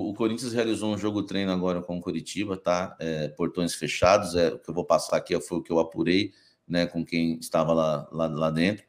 O Corinthians realizou um jogo treino agora com o Curitiba, tá? É, portões fechados, é o que eu vou passar aqui foi o que eu apurei, né, com quem estava lá, lá, lá dentro.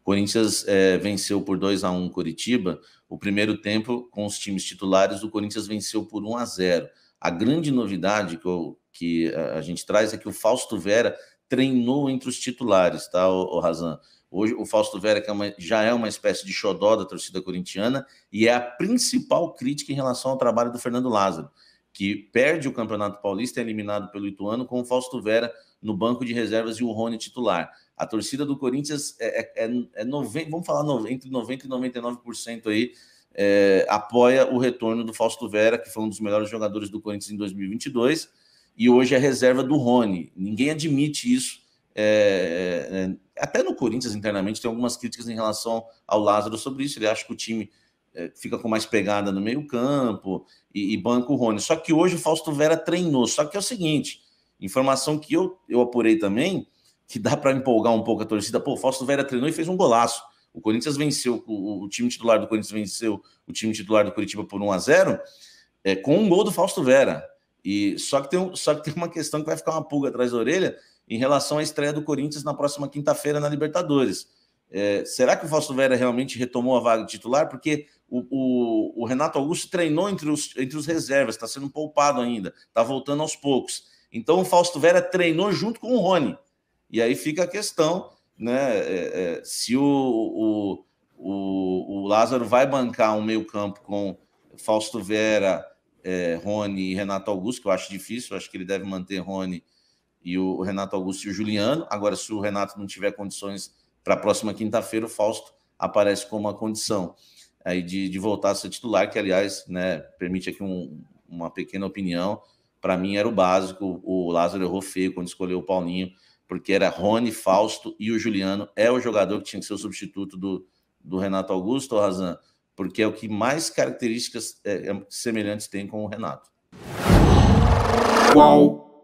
O Corinthians é, venceu por 2 a 1 Curitiba. O primeiro tempo, com os times titulares, o Corinthians venceu por 1 a 0. A grande novidade que, eu, que a gente traz é que o Fausto Vera treinou entre os titulares, tá, o, Razan? Hoje o Fausto Vera que é uma, já é uma espécie de xodó da torcida corintiana e é a principal crítica em relação ao trabalho do Fernando Lázaro, que perde o Campeonato Paulista, é eliminado pelo Ituano com o Fausto Vera no banco de reservas e o Rony titular. A torcida do Corinthians é, é, é, é noven, vamos falar entre 90% e 99% aí, é, apoia o retorno do Fausto Vera, que foi um dos melhores jogadores do Corinthians em 2022 e hoje é reserva do Rony. Ninguém admite isso. É, é, é, até no Corinthians, internamente, tem algumas críticas em relação ao Lázaro sobre isso. Ele acha que o time é, fica com mais pegada no meio-campo e, e banca o Rony. Só que hoje o Fausto Vera treinou. Só que é o seguinte: informação que eu, eu apurei também, que dá para empolgar um pouco a torcida. Pô, o Fausto Vera treinou e fez um golaço. O Corinthians venceu, o, time titular do Corinthians venceu o time titular do Curitiba por 1 a 0 é, com um gol do Fausto Vera. E só que, tem, só que tem uma questão que vai ficar uma pulga atrás da orelha em relação à estreia do Corinthians na próxima quinta-feira na Libertadores. É, será que o Fausto Vera realmente retomou a vaga de titular? Porque o, o, o Renato Augusto treinou entre os, entre os reservas, está sendo poupado ainda, está voltando aos poucos. Então o Fausto Vera treinou junto com o Rony. E aí fica a questão, né? É, é, se o, o, o, o Lázaro vai bancar um meio-campo com Fausto Vera, é, Rony e Renato Augusto, que eu acho difícil, eu acho que ele deve manter Rony e o Renato Augusto e o Juliano. Agora, se o Renato não tiver condições para a próxima quinta-feira, o Fausto aparece como uma condição aí de, de voltar a ser titular, que, aliás, né, permite aqui um, uma pequena opinião. Para mim era o básico, o Lázaro errou feio quando escolheu o Paulinho, porque era Rony, Fausto e o Juliano. É o jogador que tinha que ser o substituto do, do Renato Augusto, Razan porque é o que mais características é, é, semelhantes tem com o Renato. Qual